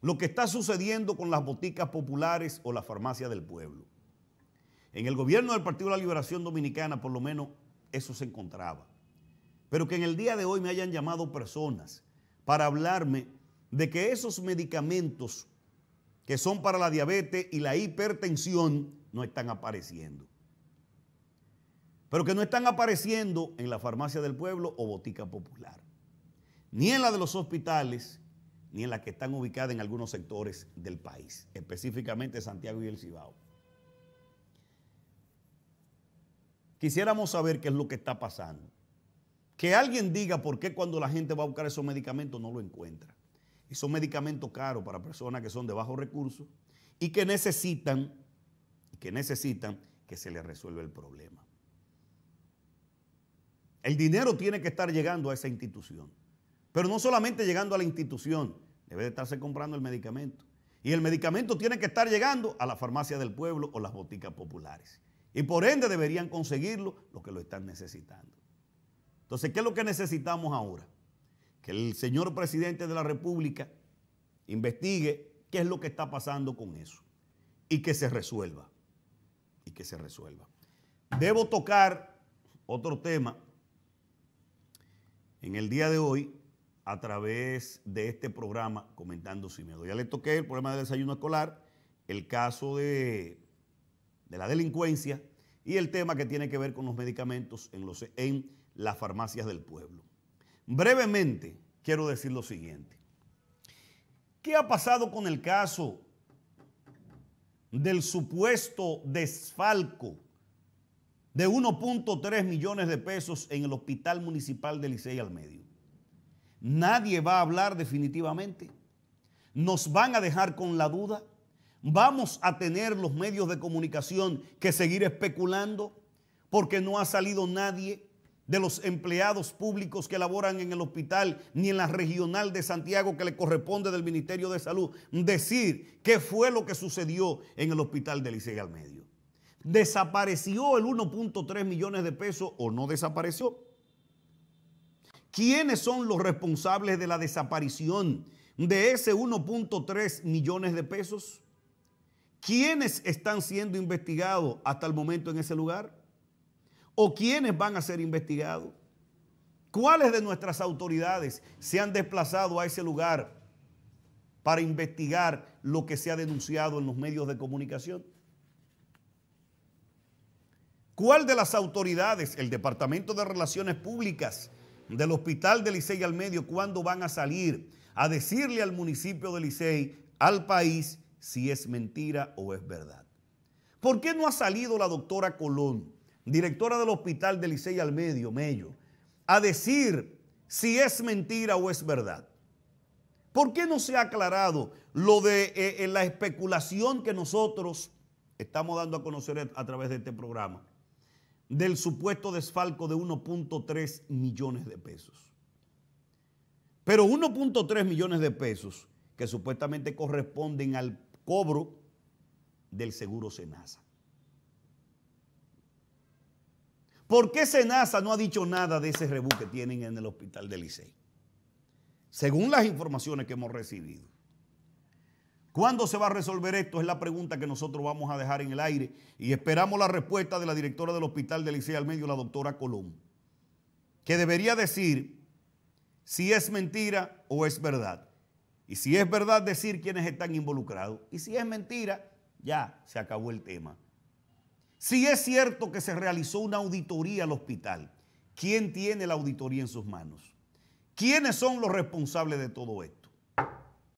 lo que está sucediendo con las boticas populares o la farmacia del pueblo. En el gobierno del Partido de la Liberación Dominicana, por lo menos, eso se encontraba. Pero que en el día de hoy me hayan llamado personas para hablarme de que esos medicamentos que son para la diabetes y la hipertensión no están apareciendo. Pero que no están apareciendo en la farmacia del pueblo o botica popular, ni en la de los hospitales, ni en las que están ubicadas en algunos sectores del país, específicamente Santiago y el Cibao. Quisiéramos saber qué es lo que está pasando. Que alguien diga por qué cuando la gente va a buscar esos medicamentos no lo encuentra. Y son medicamentos caros para personas que son de bajos recursos y que necesitan, que necesitan que se les resuelva el problema. El dinero tiene que estar llegando a esa institución. Pero no solamente llegando a la institución, debe de estarse comprando el medicamento. Y el medicamento tiene que estar llegando a la farmacia del pueblo o las boticas populares. Y por ende deberían conseguirlo los que lo están necesitando. Entonces, ¿qué es lo que necesitamos ahora? Que el señor presidente de la República investigue qué es lo que está pasando con eso y que se resuelva. Y que se resuelva. Debo tocar otro tema en el día de hoy a través de este programa comentando sin miedo. Ya le toqué el problema del desayuno escolar, el caso de, de, la delincuencia y el tema que tiene que ver con los medicamentos en, los, en las farmacias del pueblo. Brevemente, quiero decir lo siguiente. ¿Qué ha pasado con el caso del supuesto desfalco de 1.3 millones de pesos en el Hospital Municipal de Licey al Medio? Nadie va a hablar definitivamente. Nos van a dejar con la duda. Vamos a tener los medios de comunicación que seguir especulando porque no ha salido nadie de los empleados públicos que laboran en el hospital ni en la regional de Santiago que le corresponde del Ministerio de Salud decir qué fue lo que sucedió en el hospital de Licey al Medio. ¿Desapareció el 1.3 millones de pesos o no desapareció? ¿Quiénes son los responsables de la desaparición de ese 1.3 millones de pesos? ¿Quiénes están siendo investigados hasta el momento en ese lugar? ¿O quiénes van a ser investigados? ¿Cuáles de nuestras autoridades se han desplazado a ese lugar para investigar lo que se ha denunciado en los medios de comunicación? ¿Cuál de las autoridades, el Departamento de Relaciones Públicas, del hospital de Licey al medio cuándo van a salir a decirle al municipio de Licey, al país, si es mentira o es verdad. ¿Por qué no ha salido la doctora Colón, directora del hospital de Licey al medio, Mello, a decir si es mentira o es verdad? ¿Por qué no se ha aclarado lo de eh, eh, la especulación que nosotros estamos dando a conocer a través de este programa? del supuesto desfalco de 1.3 millones de pesos. Pero 1.3 millones de pesos que supuestamente corresponden al cobro del seguro Senasa. ¿Por qué Senasa no ha dicho nada de ese rebú que tienen en el hospital de Licey? Según las informaciones que hemos recibido. ¿Cuándo se va a resolver esto? Es la pregunta que nosotros vamos a dejar en el aire y esperamos la respuesta de la directora del Hospital de Licea al Medio, la doctora Colón, que debería decir si es mentira o es verdad. Y si es verdad, decir quiénes están involucrados. Y si es mentira, ya se acabó el tema. Si es cierto que se realizó una auditoría al hospital, ¿quién tiene la auditoría en sus manos? ¿Quiénes son los responsables de todo esto?